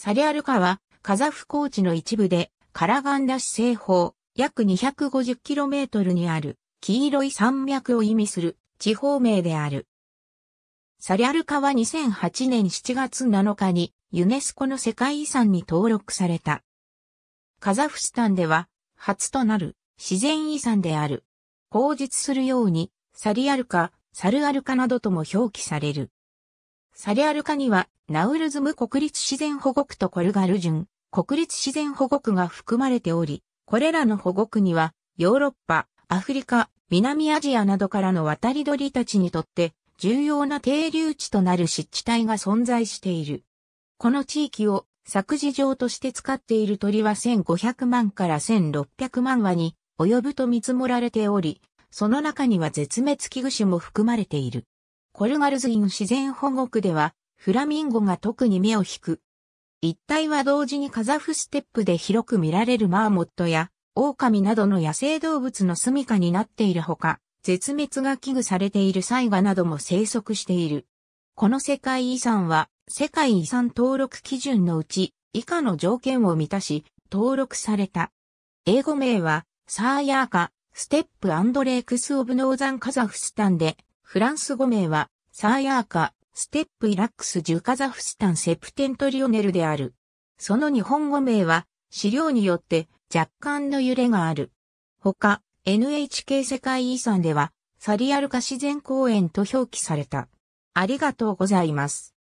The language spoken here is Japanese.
サリアルカは、カザフ高地の一部で、カラガンダ市西方、約 250km にある、黄色い山脈を意味する地方名である。サリアルカは2008年7月7日にユネスコの世界遺産に登録された。カザフスタンでは初となる自然遺産である。口述するようにサリアルカ、サルアルカなどとも表記される。サリアルカには、ナウルズム国立自然保護区とコルガルジュン、国立自然保護区が含まれており、これらの保護区には、ヨーロッパ、アフリカ、南アジアなどからの渡り鳥たちにとって、重要な停留地となる湿地帯が存在している。この地域を作事場として使っている鳥は1500万から1600万羽に及ぶと見積もられており、その中には絶滅危惧種も含まれている。コルガルズイン自然保護区では、フラミンゴが特に目を引く。一帯は同時にカザフステップで広く見られるマーモットや、狼などの野生動物の住処になっているほか、絶滅が危惧されているイガなども生息している。この世界遺産は、世界遺産登録基準のうち、以下の条件を満たし、登録された。英語名は、サーヤーカ、ステップアンドレークス・オブ・ノーザン・カザフスタンで、フランス語名は、サーヤーカ、ステップイラックスジュカザフスタンセプテントリオネルである。その日本語名は、資料によって若干の揺れがある。他、NHK 世界遺産では、サリアルカ自然公園と表記された。ありがとうございます。